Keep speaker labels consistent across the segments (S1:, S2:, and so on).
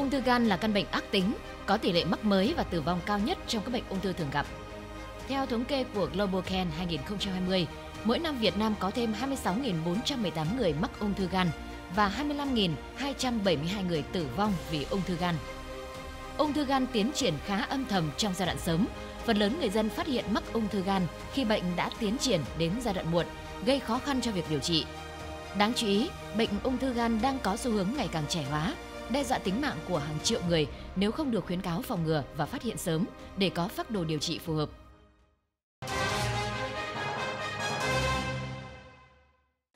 S1: Ung thư gan là căn bệnh ác tính, có tỷ lệ mắc mới và tử vong cao nhất trong các bệnh ung thư thường gặp. Theo thống kê của Global Can 2020, mỗi năm Việt Nam có thêm 26.418 người mắc ung thư gan và 25.272 người tử vong vì ung thư gan. Ung thư gan tiến triển khá âm thầm trong giai đoạn sớm. Phần lớn người dân phát hiện mắc ung thư gan khi bệnh đã tiến triển đến giai đoạn muộn, gây khó khăn cho việc điều trị. Đáng chú ý, bệnh ung thư gan đang có xu hướng ngày càng trẻ hóa đe dọa tính mạng của hàng triệu người nếu không được khuyến cáo phòng ngừa và phát hiện sớm để có phác đồ điều trị phù hợp.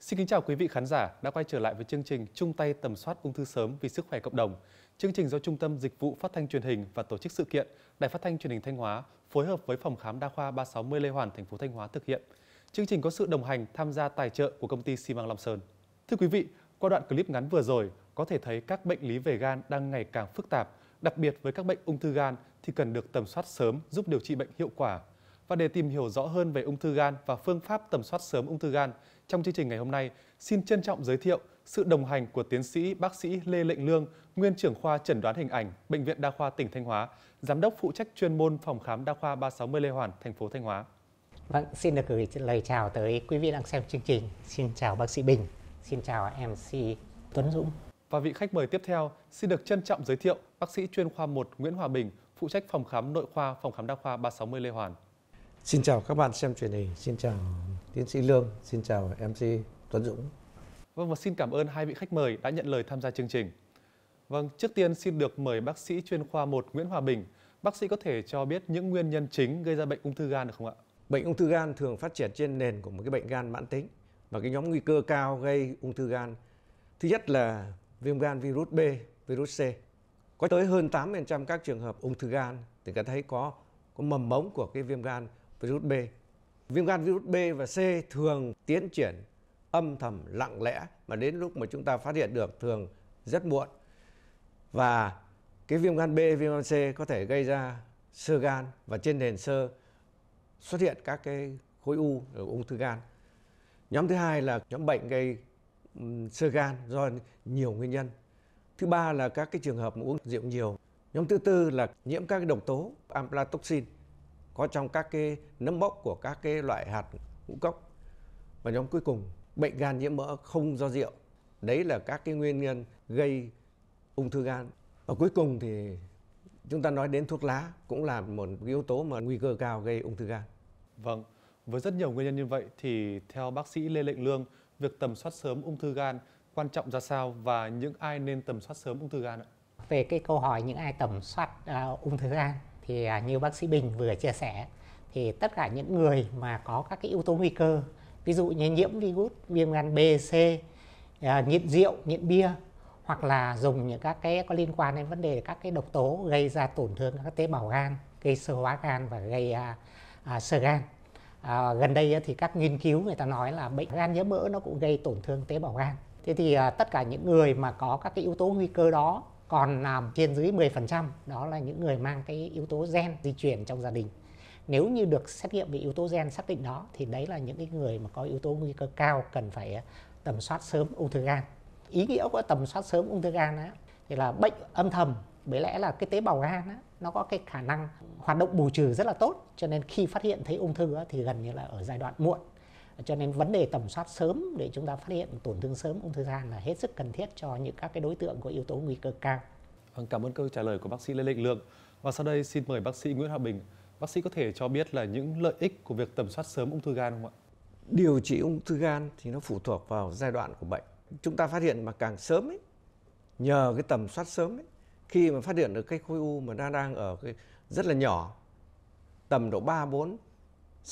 S2: Xin kính chào quý vị khán giả đã quay trở lại với chương trình Chung tay tầm soát ung thư sớm vì sức khỏe cộng đồng. Chương trình do Trung tâm Dịch vụ Phát thanh Truyền hình và Tổ chức sự kiện Đài Phát thanh Truyền hình Thanh Hóa phối hợp với phòng khám đa khoa 360 Lê Hoàn thành phố Thanh Hóa thực hiện. Chương trình có sự đồng hành tham gia tài trợ của công ty xi măng Long Sơn. Thưa quý vị, qua đoạn clip ngắn vừa rồi, có thể thấy các bệnh lý về gan đang ngày càng phức tạp, đặc biệt với các bệnh ung thư gan thì cần được tầm soát sớm giúp điều trị bệnh hiệu quả. Và để tìm hiểu rõ hơn về ung thư gan và phương pháp tầm soát sớm ung thư gan, trong chương trình ngày hôm nay xin trân trọng giới thiệu sự đồng hành của tiến sĩ bác sĩ Lê Lệnh Lương, nguyên trưởng khoa chẩn đoán hình ảnh Bệnh viện Đa khoa tỉnh Thanh Hóa, giám đốc phụ trách chuyên môn phòng khám Đa khoa 360 Lê Hoàn, thành phố Thanh Hóa.
S1: Vâng, xin được gửi lời chào tới quý vị đang xem chương trình. Xin chào bác sĩ Bình, xin chào MC Tuấn
S2: Dũng và vị khách mời tiếp theo xin được trân trọng giới thiệu bác sĩ chuyên khoa 1 Nguyễn Hòa Bình, phụ trách phòng khám nội khoa phòng khám đa khoa 360 Lê Hoàn.
S3: Xin chào các bạn xem truyền hình, xin chào tiến sĩ Lương, xin chào MC Tuấn Dũng.
S2: Vâng và xin cảm ơn hai vị khách mời đã nhận lời tham gia chương trình. Vâng, trước tiên xin được mời bác sĩ chuyên khoa 1 Nguyễn Hòa Bình. Bác sĩ có thể cho biết những nguyên nhân chính gây ra bệnh ung thư gan được không ạ? Bệnh ung thư gan thường phát triển
S3: trên nền của một cái bệnh gan mãn tính và cái nhóm nguy cơ cao gây ung thư gan. Thứ nhất là viêm gan virus B, virus C. Có tới hơn 8% các trường hợp ung thư gan thì ta thấy có có mầm mống của cái viêm gan virus B. Viêm gan virus B và C thường tiến triển âm thầm lặng lẽ mà đến lúc mà chúng ta phát hiện được thường rất muộn. Và cái viêm gan B, viêm gan C có thể gây ra sơ gan và trên nền sơ xuất hiện các cái khối u ở ung thư gan. Nhóm thứ hai là nhóm bệnh gây sơ gan do nhiều nguyên nhân. Thứ ba là các cái trường hợp uống rượu nhiều. Nhóm thứ tư là nhiễm các cái độc tố aflatoxin có trong các cái nấm bốc của các cái loại hạt ngũ cốc. Và nhóm cuối cùng, bệnh gan nhiễm mỡ không do rượu. Đấy là các cái nguyên nhân gây ung thư gan. Và cuối cùng thì chúng ta nói đến thuốc
S2: lá cũng là một yếu tố mà nguy cơ cao gây ung thư gan. Vâng, với rất nhiều nguyên nhân như vậy thì theo bác sĩ Lê Lệnh Lương, việc tầm soát sớm ung thư gan quan trọng ra sao và những ai nên tầm soát sớm ung thư gan ạ?
S1: Về cái câu hỏi những ai tầm soát uh, ung thư gan thì uh, như bác sĩ Bình vừa chia sẻ thì tất cả những người mà có các cái yếu tố nguy cơ ví dụ như nhiễm virus viêm gan B, C, uh, nghiện rượu, nghiện bia hoặc là dùng những các cái có liên quan đến vấn đề các cái độc tố gây ra tổn thương các tế bào gan, gây sơ hóa gan và gây uh, uh, sơ gan à, gần đây thì các nghiên cứu người ta nói là bệnh gan nhiễm mỡ nó cũng gây tổn thương tế bào gan thế thì à, tất cả những người mà có các cái yếu tố nguy cơ đó còn làm trên dưới 10% đó là những người mang cái yếu tố gen di chuyển trong gia đình nếu như được xét nghiệm về yếu tố gen xác định đó thì đấy là những cái người mà có yếu tố nguy cơ cao cần phải à, tầm soát sớm ung thư gan ý nghĩa của tầm soát sớm ung thư gan á thì là bệnh âm thầm bởi lẽ là cái tế bào gan á nó có cái khả năng hoạt động bù trừ rất là tốt cho nên khi phát hiện thấy ung thư thì gần như là ở giai đoạn muộn cho nên vấn đề tầm soát sớm để chúng ta phát hiện tổn thương sớm ung thư gan là hết sức cần thiết cho những các cái đối tượng có yếu tố nguy cơ cao.
S2: Vâng, cảm ơn câu trả lời của bác sĩ Lê Lệnh Lượng Và sau đây xin mời bác sĩ Nguyễn Hòa Bình. Bác sĩ có thể cho biết là những lợi ích của việc tầm soát sớm ung thư gan không ạ? Điều trị ung thư gan thì nó phụ thuộc vào giai đoạn của bệnh. Chúng ta phát hiện mà càng sớm
S3: ấy, nhờ cái tầm soát sớm ấy, khi mà phát hiện được cái khối u mà nó đang ở cái rất là nhỏ tầm độ 3 4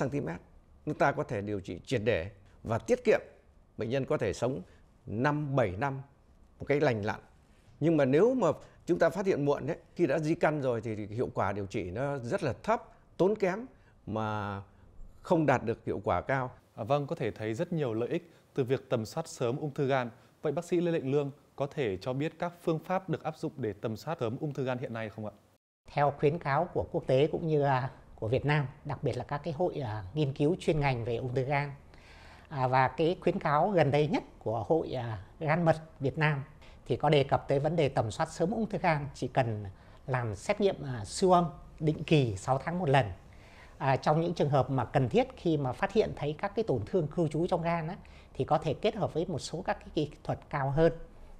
S3: cm chúng ta có thể điều trị triệt để và tiết kiệm bệnh nhân có thể sống 5 7 năm một cái lành lặn. Nhưng mà nếu mà chúng ta phát hiện muộn đấy khi đã di căn rồi thì hiệu quả
S2: điều trị nó rất là thấp, tốn kém mà không đạt được hiệu quả cao. À, vâng, có thể thấy rất nhiều lợi ích từ việc tầm soát sớm ung thư gan. Vậy bác sĩ Lê Lệnh Lương, có thể cho biết các phương pháp được áp dụng để tầm soát sớm ung thư gan hiện nay không ạ?
S1: Theo khuyến cáo của quốc tế cũng như của Việt Nam, đặc biệt là các cái hội à, nghiên cứu chuyên ngành về ung thư gan à, và cái khuyến cáo gần đây nhất của hội à, gan mật Việt Nam thì có đề cập tới vấn đề tầm soát sớm ung thư gan chỉ cần làm xét nghiệm siêu âm định kỳ 6 tháng một lần à, trong những trường hợp mà cần thiết khi mà phát hiện thấy các cái tổn thương cư trú trong gan á, thì có thể kết hợp với một số các cái kỹ thuật cao hơn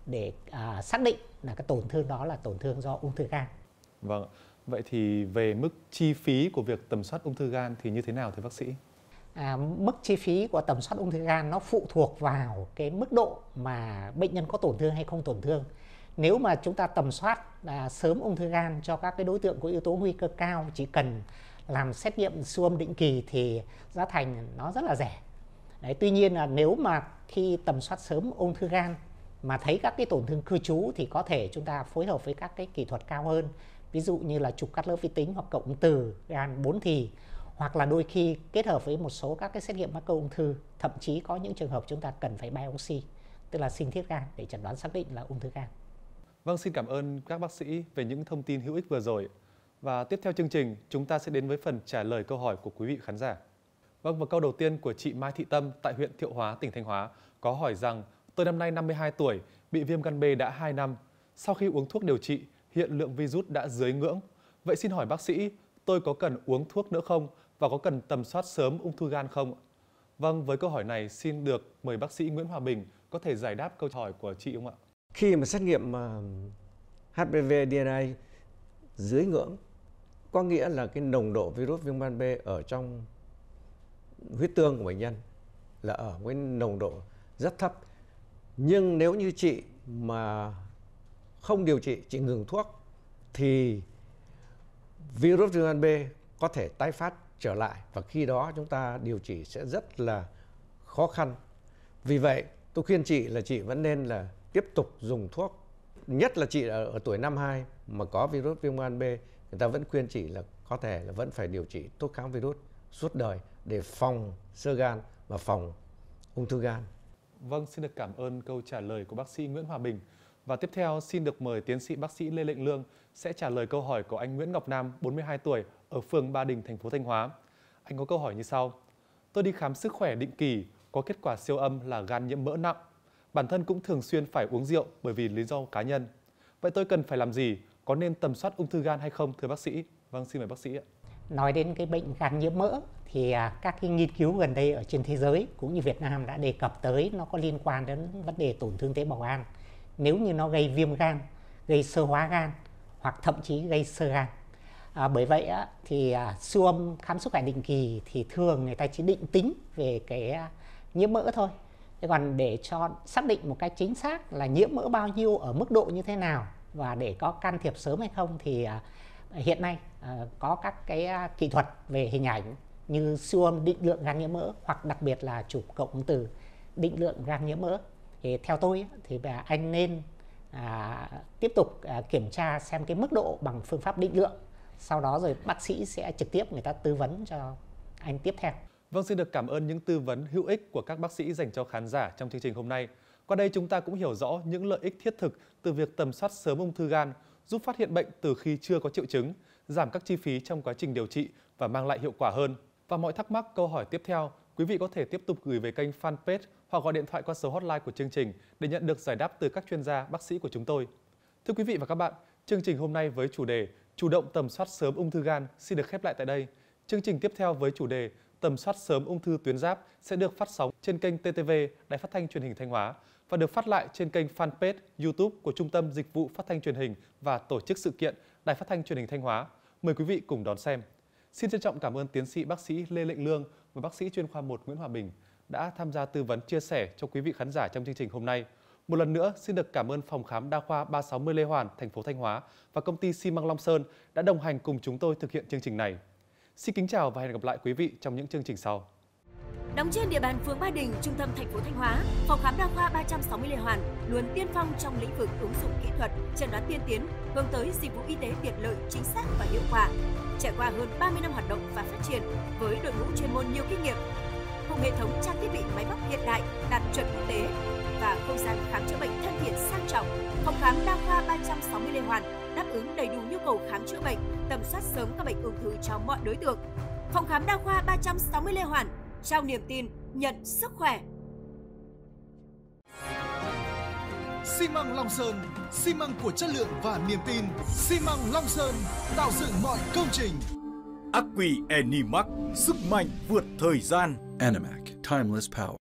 S1: để à, xác định là cái tổn thương đó là tổn thương do ung thư gan.
S2: Vâng, vậy thì về mức chi phí của việc tầm soát ung thư gan thì như thế nào thưa bác sĩ?
S1: À, mức chi phí của tầm soát ung thư gan nó phụ thuộc vào cái mức độ mà bệnh nhân có tổn thương hay không tổn thương. Nếu mà chúng ta tầm soát à, sớm ung thư gan cho các cái đối tượng có yếu tố nguy cơ cao chỉ cần làm xét nghiệm siêu âm định kỳ thì giá thành nó rất là rẻ. Đấy, tuy nhiên là nếu mà khi tầm soát sớm ung thư gan mà thấy các cái tổn thương cư trú thì có thể chúng ta phối hợp với các cái kỹ thuật cao hơn ví dụ như là chụp cắt lớp vi tính hoặc cộng từ gan bốn thì hoặc là đôi khi kết hợp với một số các cái xét nghiệm mắc cơ ung thư thậm chí có những trường hợp chúng ta cần phải biopsy tức là sinh thiết gan để chẩn đoán xác định là ung thư gan.
S2: Vâng xin cảm ơn các bác sĩ về những thông tin hữu ích vừa rồi. Và tiếp theo chương trình, chúng ta sẽ đến với phần trả lời câu hỏi của quý vị khán giả. Vâng và câu đầu tiên của chị Mai Thị Tâm tại huyện Thiệu Hóa, tỉnh Thanh Hóa có hỏi rằng Tôi năm nay 52 tuổi, bị viêm gan B đã 2 năm. Sau khi uống thuốc điều trị, hiện lượng virus đã dưới ngưỡng. Vậy xin hỏi bác sĩ, tôi có cần uống thuốc nữa không và có cần tầm soát sớm ung thư gan không? Vâng, với câu hỏi này xin được mời bác sĩ Nguyễn Hòa Bình có thể giải đáp câu hỏi của chị không ạ?
S3: Khi mà xét nghiệm ờ, HPV DNA dưới ngưỡng có nghĩa là cái nồng độ virus viêm gan B ở trong huyết tương của bệnh nhân là ở cái nồng độ rất thấp nhưng nếu như chị mà không điều trị chị ngừng thuốc thì virus viêm gan B có thể tái phát trở lại và khi đó chúng ta điều trị sẽ rất là khó khăn. Vì vậy, tôi khuyên chị là chị vẫn nên là tiếp tục dùng thuốc. Nhất là chị ở, ở tuổi 52 mà có virus viêm gan B, người ta vẫn khuyên chị là có thể là vẫn phải điều trị thuốc kháng virus suốt đời để phòng sơ gan và phòng ung thư gan.
S2: Vâng, xin được cảm ơn câu trả lời của bác sĩ Nguyễn Hòa Bình. Và tiếp theo xin được mời tiến sĩ bác sĩ Lê Lệnh Lương sẽ trả lời câu hỏi của anh Nguyễn Ngọc Nam, 42 tuổi, ở phường Ba Đình, thành phố Thanh Hóa. Anh có câu hỏi như sau. Tôi đi khám sức khỏe định kỳ, có kết quả siêu âm là gan nhiễm mỡ nặng. Bản thân cũng thường xuyên phải uống rượu bởi vì lý do cá nhân. Vậy tôi cần phải làm gì? Có nên tầm soát ung thư gan hay không thưa bác sĩ?
S1: Vâng, xin mời bác sĩ ạ nói đến cái bệnh gan nhiễm mỡ thì à, các cái nghiên cứu gần đây ở trên thế giới cũng như Việt Nam đã đề cập tới nó có liên quan đến vấn đề tổn thương tế bào gan. Nếu như nó gây viêm gan, gây sơ hóa gan hoặc thậm chí gây sơ gan. À, bởi vậy á, thì à, siêu âm khám sức khỏe định kỳ thì thường người ta chỉ định tính về cái à, nhiễm mỡ thôi. Thế còn để cho xác định một cách chính xác là nhiễm mỡ bao nhiêu ở mức độ như thế nào và để có can thiệp sớm hay không thì à, hiện nay ờ, có các cái kỹ thuật về hình ảnh như siêu âm định lượng gan nhiễm mỡ hoặc đặc biệt là chụp cộng từ định lượng gan nhiễm mỡ thì theo tôi thì anh nên à, tiếp tục à, kiểm tra xem cái mức độ bằng phương pháp định lượng sau đó rồi bác sĩ sẽ trực tiếp người ta tư vấn cho anh tiếp theo vâng xin được cảm ơn những tư
S2: vấn hữu ích của các bác sĩ dành cho khán giả trong chương trình hôm nay qua đây chúng ta cũng hiểu rõ những lợi ích thiết thực từ việc tầm soát sớm ung thư gan giúp phát hiện bệnh từ khi chưa có triệu chứng, giảm các chi phí trong quá trình điều trị và mang lại hiệu quả hơn. Và mọi thắc mắc, câu hỏi tiếp theo, quý vị có thể tiếp tục gửi về kênh fanpage hoặc gọi điện thoại qua số hotline của chương trình để nhận được giải đáp từ các chuyên gia, bác sĩ của chúng tôi. Thưa quý vị và các bạn, chương trình hôm nay với chủ đề Chủ động tầm soát sớm ung thư gan xin được khép lại tại đây. Chương trình tiếp theo với chủ đề Tầm soát sớm ung thư tuyến giáp sẽ được phát sóng trên kênh TTV Đài Phát thanh Truyền hình Thanh Hóa và được phát lại trên kênh fanpage YouTube của Trung tâm Dịch vụ Phát thanh Truyền hình và Tổ chức sự kiện Đài Phát thanh Truyền hình Thanh Hóa. Mời quý vị cùng đón xem. Xin trân trọng cảm ơn tiến sĩ bác sĩ Lê Lệnh Lương và bác sĩ chuyên khoa 1 Nguyễn Hòa Bình đã tham gia tư vấn chia sẻ cho quý vị khán giả trong chương trình hôm nay. Một lần nữa xin được cảm ơn phòng khám đa khoa 360 Lê Hoàn, thành phố Thanh Hóa và công ty xi măng Long Sơn đã đồng hành cùng chúng tôi thực hiện chương trình này. Xin kính chào và hẹn gặp lại quý vị trong những chương trình sau. Đóng trên địa bàn phường Ba Đình, trung tâm thành phố Thanh Hóa, phòng khám đa khoa 360 Lê Hoàn luôn tiên phong trong lĩnh vực ứng dụng kỹ thuật, chẩn đoán tiên tiến, hướng tới dịch vụ y tế tiện lợi, chính xác và hiệu quả. Trải qua hơn 30 năm hoạt động và phát triển với đội ngũ chuyên môn nhiều kinh nghiệm, cùng hệ thống trang thiết bị máy móc hiện đại đạt chuẩn quốc tế và không gian khám chữa bệnh thân thiện sang trọng, phòng khám đa khoa 360 Lê Hoàn đáp ứng đầy đủ nhu cầu khám chữa bệnh, tầm soát sớm
S1: các bệnh ung thư cho mọi đối tượng. Phòng khám đa khoa 360 Lê Hoàn Trao niềm tin, nhận sức khỏe. xi măng Long
S2: Sơn, xi măng của chất lượng và niềm tin. xi măng Long Sơn tạo dựng mọi công trình. Ác quỷ Enimax, sức mạnh vượt thời gian.
S1: Enimax, timeless power.